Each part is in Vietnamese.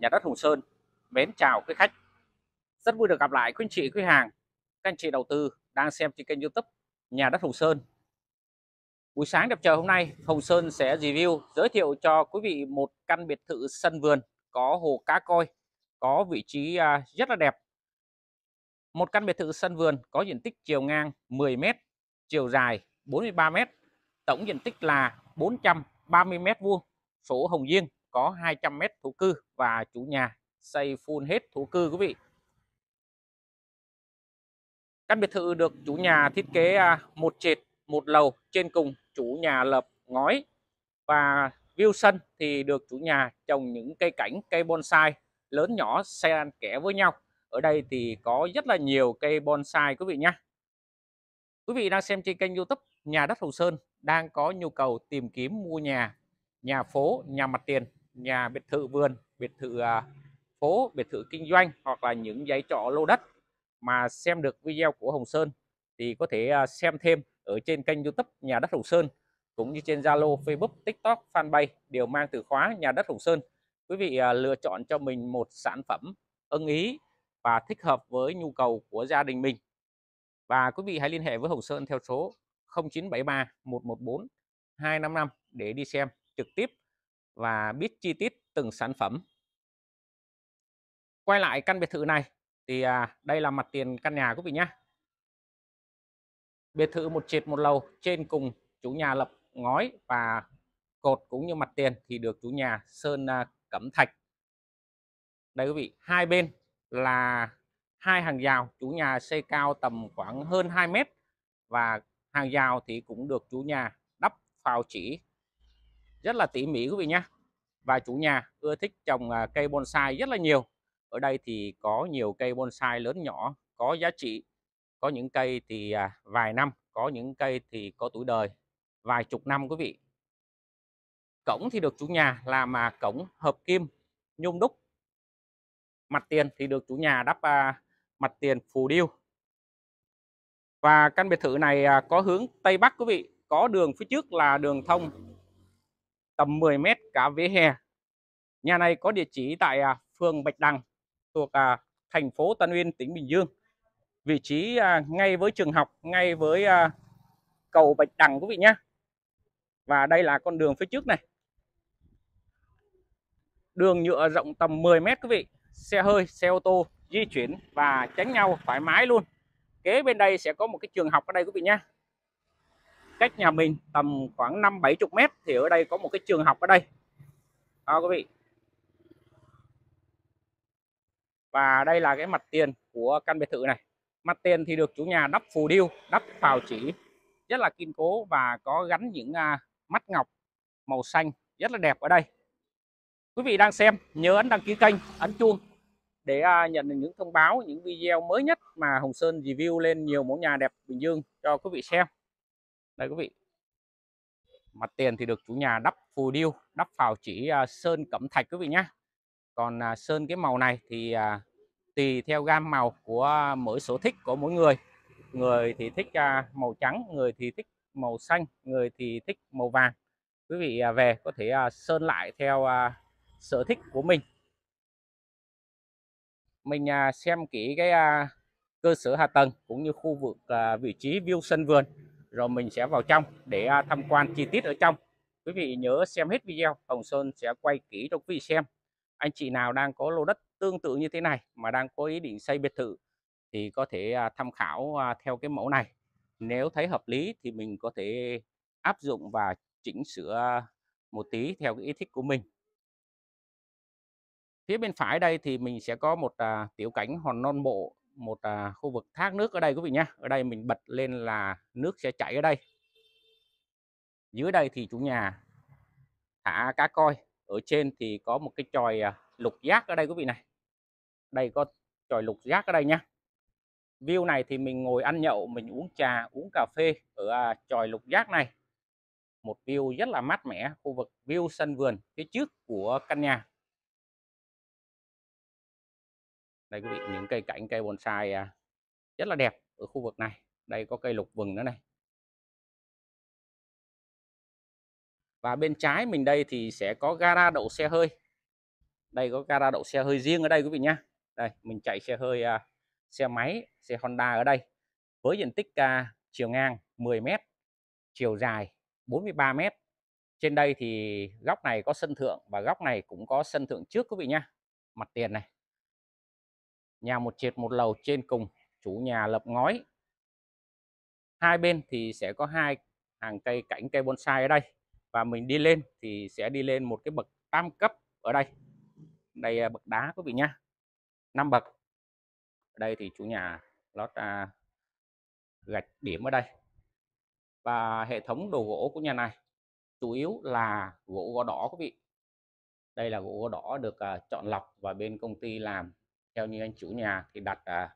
nhà đất Hùng Sơn mến chào quý khách rất vui được gặp lại quý anh chị quý hàng các anh chị đầu tư đang xem trên kênh youtube nhà đất Hùng Sơn buổi sáng đẹp trời hôm nay Hùng Sơn sẽ review giới thiệu cho quý vị một căn biệt thự sân vườn có hồ cá coi có vị trí à, rất là đẹp một căn biệt thự sân vườn có diện tích chiều ngang 10m chiều dài 43m tổng diện tích là 430m2 số Hồng Diên có 200 mét thổ cư và chủ nhà xây full hết thổ cư quý vị. Căn biệt thự được chủ nhà thiết kế à, một trệt, một lầu trên cùng chủ nhà lập ngói và view sân thì được chủ nhà trồng những cây cảnh, cây bonsai lớn nhỏ xen kẽ với nhau. Ở đây thì có rất là nhiều cây bonsai quý vị nhé. Quý vị đang xem trên kênh youtube Nhà đất Hồ Sơn đang có nhu cầu tìm kiếm mua nhà, nhà phố, nhà mặt tiền nhà biệt thự vườn, biệt thự à, phố, biệt thự kinh doanh hoặc là những giấy trọ lô đất mà xem được video của Hồng Sơn thì có thể à, xem thêm ở trên kênh youtube Nhà đất Hồng Sơn cũng như trên Zalo, Facebook, TikTok, Fanpage đều mang từ khóa Nhà đất Hồng Sơn. Quý vị à, lựa chọn cho mình một sản phẩm ưng ý và thích hợp với nhu cầu của gia đình mình. Và quý vị hãy liên hệ với Hồng Sơn theo số 0973 114 255 để đi xem trực tiếp và biết chi tiết từng sản phẩm. Quay lại căn biệt thự này thì à, đây là mặt tiền căn nhà quý vị nhé. Biệt thự một trệt một lầu trên cùng chủ nhà lập ngói và cột cũng như mặt tiền thì được chủ nhà sơn à, cẩm thạch. Đây quý vị, hai bên là hai hàng rào, chủ nhà xây cao tầm khoảng hơn 2 mét và hàng rào thì cũng được chủ nhà đắp phào chỉ rất là tỉ mỉ quý vị nhé và chủ nhà ưa thích trồng à, cây bonsai rất là nhiều ở đây thì có nhiều cây bonsai lớn nhỏ có giá trị có những cây thì à, vài năm có những cây thì có tuổi đời vài chục năm quý vị cổng thì được chủ nhà làm mà cổng hợp kim nhung đúc mặt tiền thì được chủ nhà đắp à, mặt tiền phù điêu và căn biệt thự này có hướng Tây Bắc quý vị có đường phía trước là đường thông tầm 10 mét cả vỉa hè. Nhà này có địa chỉ tại à, phường Bạch Đằng thuộc à, thành phố Tân Uyên, tỉnh Bình Dương. Vị trí à, ngay với trường học, ngay với cầu Bạch Đằng quý vị nhé. Và đây là con đường phía trước này. Đường nhựa rộng tầm 10 mét quý vị. Xe hơi, xe ô tô di chuyển và tránh nhau thoải mái luôn. Kế bên đây sẽ có một cái trường học ở đây quý vị nhé cách nhà mình tầm khoảng 5 70 mét thì ở đây có một cái trường học ở đây. Đó quý vị. Và đây là cái mặt tiền của căn biệt thự này. Mặt tiền thì được chủ nhà đắp phù điêu, đắp phào chỉ rất là kiên cố và có gắn những à, mắt ngọc màu xanh rất là đẹp ở đây. Quý vị đang xem nhớ ấn đăng ký kênh, ấn chuông để à, nhận được những thông báo, những video mới nhất mà Hồng Sơn review lên nhiều mẫu nhà đẹp Bình Dương cho quý vị xem đây quý vị mặt tiền thì được chủ nhà đắp phù điêu đắp phào chỉ à, sơn cẩm thạch quý vị nhé còn à, sơn cái màu này thì à, tùy theo gam màu của mỗi sở thích của mỗi người người thì thích màu trắng người thì thích màu xanh người thì thích màu vàng quý vị về có thể sơn lại theo sở thích của mình mình xem kỹ cái cơ sở hạ tầng cũng như khu vực vị trí view sân vườn rồi mình sẽ vào trong để à, tham quan chi tiết ở trong quý vị nhớ xem hết video Hồng Sơn sẽ quay kỹ cho quý vị xem anh chị nào đang có lô đất tương tự như thế này mà đang có ý định xây biệt thự thì có thể à, tham khảo à, theo cái mẫu này nếu thấy hợp lý thì mình có thể áp dụng và chỉnh sửa một tí theo cái ý thích của mình phía bên phải đây thì mình sẽ có một tiểu cảnh hòn non bộ một à, khu vực thác nước ở đây quý vị nhé ở đây mình bật lên là nước sẽ chảy ở đây dưới đây thì chủ nhà thả cá coi ở trên thì có một cái tròi à, lục giác ở đây quý vị này đây có tròi lục giác ở đây nhá view này thì mình ngồi ăn nhậu mình uống trà uống cà phê ở à, tròi lục giác này một view rất là mát mẻ khu vực view sân vườn phía trước của căn nhà đây quý vị những cây cảnh cây bonsai à, rất là đẹp ở khu vực này đây có cây lục vừng nữa này và bên trái mình đây thì sẽ có gara đậu xe hơi đây có gara đậu xe hơi riêng ở đây quý vị nhá đây mình chạy xe hơi à, xe máy xe Honda ở đây với diện tích à, chiều ngang 10 m chiều dài 43 m trên đây thì góc này có sân thượng và góc này cũng có sân thượng trước quý vị nhá mặt tiền này nhà một trệt một lầu trên cùng chủ nhà lập ngói hai bên thì sẽ có hai hàng cây cảnh cây bonsai ở đây và mình đi lên thì sẽ đi lên một cái bậc tam cấp ở đây đây là bậc đá quý vị nhá năm bậc ở đây thì chủ nhà lót à, gạch điểm ở đây và hệ thống đồ gỗ của nhà này chủ yếu là gỗ gõ đỏ quý vị đây là gỗ gõ đỏ được à, chọn lọc và bên công ty làm theo như anh chủ nhà thì đặt à,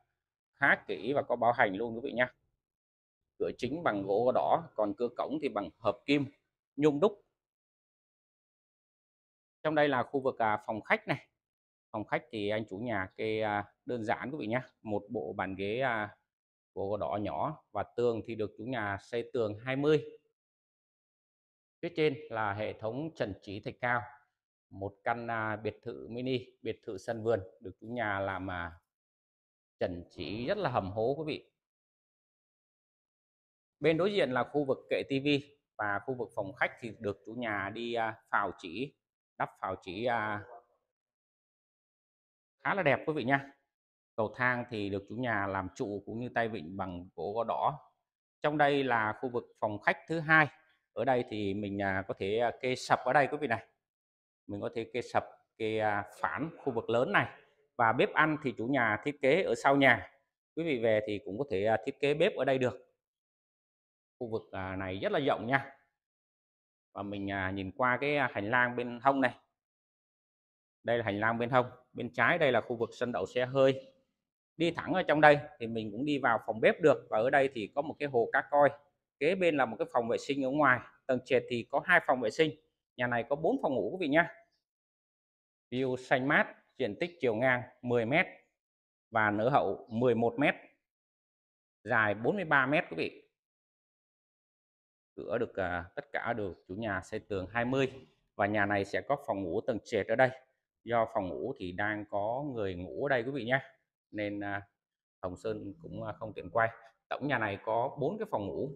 khá kỹ và có bảo hành luôn quý vị nhé cửa chính bằng gỗ đỏ còn cửa cổng thì bằng hợp kim nhung đúc trong đây là khu vực à, phòng khách này phòng khách thì anh chủ nhà kê à, đơn giản quý vị nhé một bộ bàn ghế à, gỗ đỏ nhỏ và tường thì được chủ nhà xây tường 20 phía trên là hệ thống trần trí thạch cao một căn à, biệt thự mini biệt thự sân vườn được chủ nhà làm mà trần chỉ ờ. rất là hầm hố quý vị bên đối diện là khu vực kệ tivi và khu vực phòng khách thì được chủ nhà đi à, phào chỉ đắp phào chỉ à, khá là đẹp quý vị nha cầu thang thì được chủ nhà làm trụ cũng như tay vịn bằng gỗ gõ đỏ trong đây là khu vực phòng khách thứ hai ở đây thì mình à, có thể à, kê sập ở đây quý vị này mình có thể kê sập kê à, phản khu vực lớn này và bếp ăn thì chủ nhà thiết kế ở sau nhà quý vị về thì cũng có thể à, thiết kế bếp ở đây được khu vực à, này rất là rộng nha và mình nhìn qua cái hành lang bên hông này đây là hành lang bên hông bên trái đây là khu vực sân đậu xe hơi đi thẳng ở trong đây thì mình cũng đi vào phòng bếp được và ở đây thì có một cái hồ cá coi kế bên là một cái phòng vệ sinh ở ngoài tầng trệt thì có hai phòng vệ sinh nhà này có 4 phòng ngủ quý vị nhé view xanh mát diện tích chiều ngang 10 m và nở hậu 11 m dài 43 m quý vị cửa được uh, tất cả được chủ nhà xây tường 20 và nhà này sẽ có phòng ngủ tầng trệt ở đây do phòng ngủ thì đang có người ngủ ở đây quý vị nhé nên uh, Hồng Sơn cũng à, không tiện quay tổng nhà này có bốn cái phòng ngủ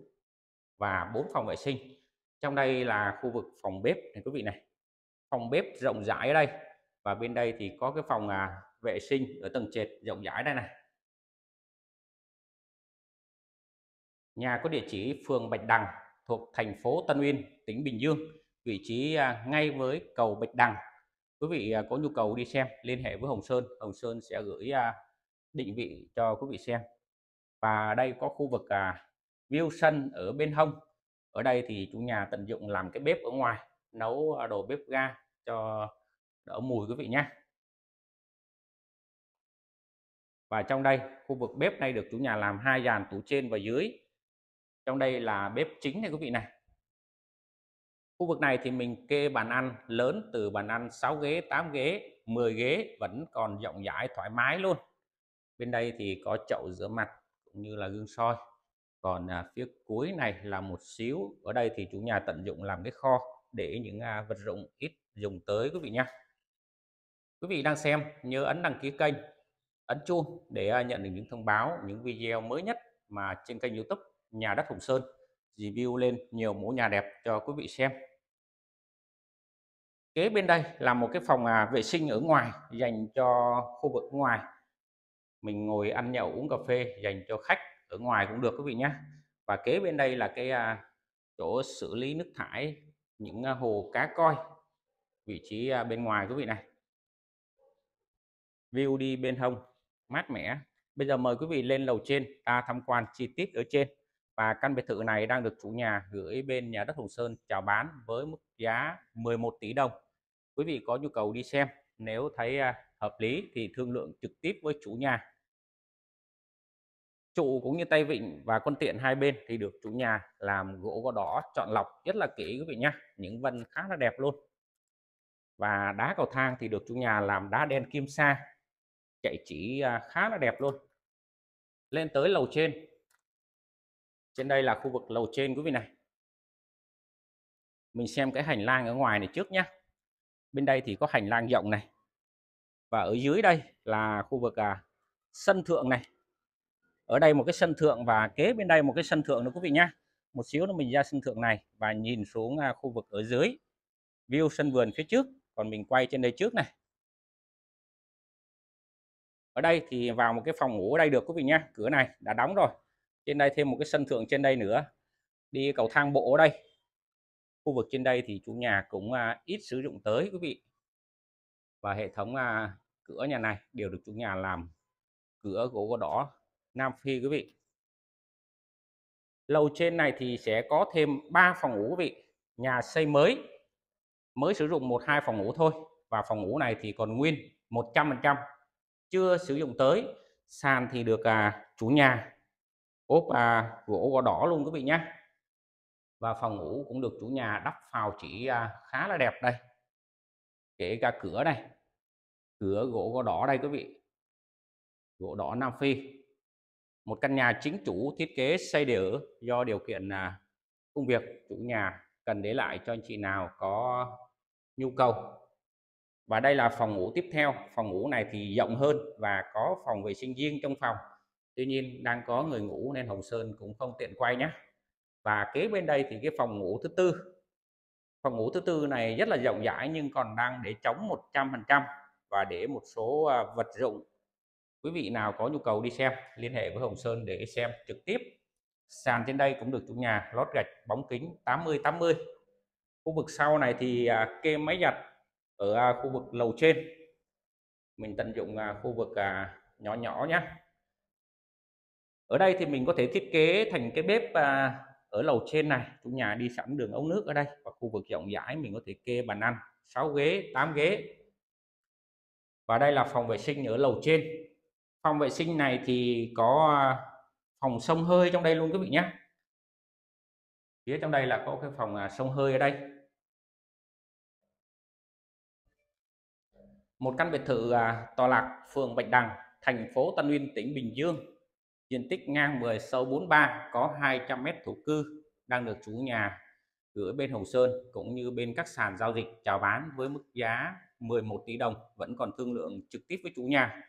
và bốn phòng vệ sinh trong đây là khu vực phòng bếp này quý vị này phòng bếp rộng rãi ở đây và bên đây thì có cái phòng à, vệ sinh ở tầng trệt rộng rãi đây này nhà có địa chỉ phường Bạch Đằng thuộc thành phố Tân Uyên tỉnh Bình Dương vị trí à, ngay với cầu Bạch Đằng quý vị à, có nhu cầu đi xem liên hệ với Hồng Sơn Hồng Sơn sẽ gửi à, định vị cho quý vị xem và đây có khu vực à, view sân ở bên hông ở đây thì chủ nhà tận dụng làm cái bếp ở ngoài nấu ờ, đồ bếp ga cho đỡ mùi quý vị nhé và trong đây khu vực bếp này được chủ nhà làm hai dàn tủ trên và dưới trong đây là bếp chính này quý vị này khu vực này thì mình kê bàn ăn lớn từ bàn ăn 6 ghế 8 ghế 10 ghế vẫn còn rộng rãi thoải mái luôn bên đây thì có chậu rửa mặt cũng như là gương soi còn à, phía cuối này là một xíu ở đây thì chủ nhà tận dụng làm cái kho để những à, vật dụng ít dùng tới quý vị nhé quý vị đang xem nhớ ấn đăng ký kênh ấn chuông để à, nhận được những thông báo những video mới nhất mà trên kênh youtube nhà đất Hùng Sơn review lên nhiều mẫu nhà đẹp cho quý vị xem kế bên đây là một cái phòng à, vệ sinh ở ngoài dành cho khu vực ngoài mình ngồi ăn nhậu uống cà phê dành cho khách ở ngoài cũng được quý vị nhé và kế bên đây là cái à, chỗ xử lý nước thải những à, hồ cá coi vị trí à, bên ngoài quý vị này view đi bên hông mát mẻ bây giờ mời quý vị lên lầu trên ta tham quan chi tiết ở trên và căn biệt thự này đang được chủ nhà gửi bên nhà đất Hồng Sơn chào bán với mức giá 11 tỷ đồng quý vị có nhu cầu đi xem nếu thấy à, hợp lý thì thương lượng trực tiếp với chủ nhà trụ cũng như tay vịn và con tiện hai bên thì được chủ nhà làm gỗ gò đỏ chọn lọc rất là kỹ quý vị nhé những vân khá là đẹp luôn và đá cầu thang thì được chủ nhà làm đá đen kim sa chạy chỉ à, khá là đẹp luôn lên tới lầu trên trên đây là khu vực lầu trên quý vị này mình xem cái hành lang ở ngoài này trước nhé bên đây thì có hành lang rộng này và ở dưới đây là khu vực à, sân thượng này ở đây một cái sân thượng và kế bên đây một cái sân thượng nữa quý vị nhé một xíu nữa mình ra sân thượng này và nhìn xuống à, khu vực ở dưới view sân vườn phía trước còn mình quay trên đây trước này ở đây thì vào một cái phòng ngủ ở đây được quý vị nhé cửa này đã đóng rồi trên đây thêm một cái sân thượng trên đây nữa đi cầu thang bộ ở đây khu vực trên đây thì chủ nhà cũng à, ít sử dụng tới quý vị và hệ thống à, cửa nhà này đều được chủ nhà làm cửa gỗ đỏ Nam Phi quý vị lầu trên này thì sẽ có thêm 3 phòng ngủ quý vị nhà xây mới mới sử dụng một hai phòng ngủ thôi và phòng ngủ này thì còn nguyên 100% chưa sử dụng tới sàn thì được à, chủ nhà ốp à, gỗ gò đỏ luôn quý vị nhé và phòng ngủ cũng được chủ nhà đắp phào chỉ à, khá là đẹp đây kể cả cửa này cửa gỗ gỗ đỏ đây quý vị gỗ đỏ Nam Phi một căn nhà chính chủ thiết kế xây để ở do điều kiện là công việc chủ nhà cần để lại cho anh chị nào có nhu cầu và đây là phòng ngủ tiếp theo phòng ngủ này thì rộng hơn và có phòng vệ sinh riêng trong phòng tuy nhiên đang có người ngủ nên Hồng Sơn cũng không tiện quay nhé và kế bên đây thì cái phòng ngủ thứ tư phòng ngủ thứ tư này rất là rộng rãi nhưng còn đang để trống 100% và để một số à, vật dụng quý vị nào có nhu cầu đi xem liên hệ với Hồng Sơn để xem trực tiếp sàn trên đây cũng được chủ nhà lót gạch bóng kính 80 80 khu vực sau này thì à, kê máy giặt ở à, khu vực lầu trên mình tận dụng à, khu vực nhỏ nhỏ nhé ở đây thì mình có thể thiết kế thành cái bếp ở lầu trên này chủ nhà đi sẵn đường ống nước ở đây và khu vực rộng rãi mình có thể kê bàn ăn 6 ghế 8 ghế và đây là phòng vệ sinh ở lầu trên phòng vệ sinh này thì có à, phòng sông hơi trong đây luôn quý vị nhé phía trong đây là có cái phòng à, sông hơi ở đây một căn biệt thự à, tòa lạc phường Bạch Đằng thành phố Tân Uyên tỉnh Bình Dương diện tích ngang 10 sâu 43 có 200 mét thổ cư đang được chủ nhà gửi bên Hồng Sơn cũng như bên các sàn giao dịch chào bán với mức giá 11 tỷ đồng vẫn còn thương lượng trực tiếp với chủ nhà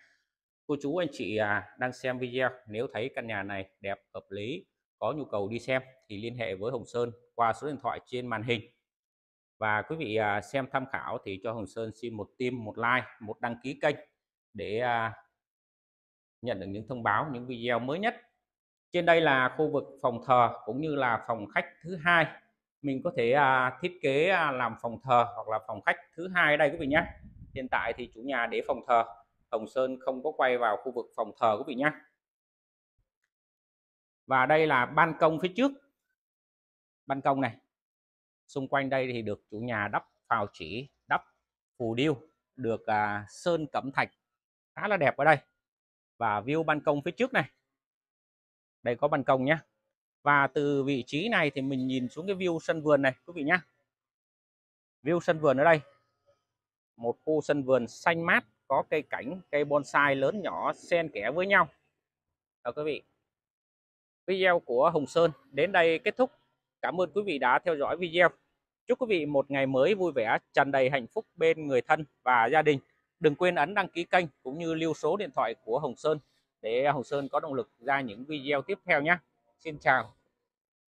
cô chú anh chị à, đang xem video nếu thấy căn nhà này đẹp hợp lý có nhu cầu đi xem thì liên hệ với Hồng Sơn qua số điện thoại trên màn hình và quý vị à, xem tham khảo thì cho Hồng Sơn xin một tim một like một đăng ký kênh để à, nhận được những thông báo những video mới nhất trên đây là khu vực phòng thờ cũng như là phòng khách thứ hai mình có thể thiết kế làm phòng thờ hoặc là phòng khách thứ hai đây quý vị nhé hiện tại thì chủ nhà để phòng thờ Hồng Sơn không có quay vào khu vực phòng thờ quý vị nhé và đây là ban công phía trước ban công này xung quanh đây thì được chủ nhà đắp phào chỉ đắp phù điêu được à, sơn cẩm thạch khá là đẹp ở đây và view ban công phía trước này đây có ban công nhé và từ vị trí này thì mình nhìn xuống cái view sân vườn này quý vị nhé view sân vườn ở đây một khu sân vườn xanh mát có cây cảnh cây bonsai lớn nhỏ xen kẽ với nhau đó quý vị video của Hùng Sơn đến đây kết thúc cảm ơn quý vị đã theo dõi video chúc quý vị một ngày mới vui vẻ tràn đầy hạnh phúc bên người thân và gia đình đừng quên ấn đăng ký kênh cũng như lưu số điện thoại của Hồng Sơn để Hồng Sơn có động lực ra những video tiếp theo nhé Xin chào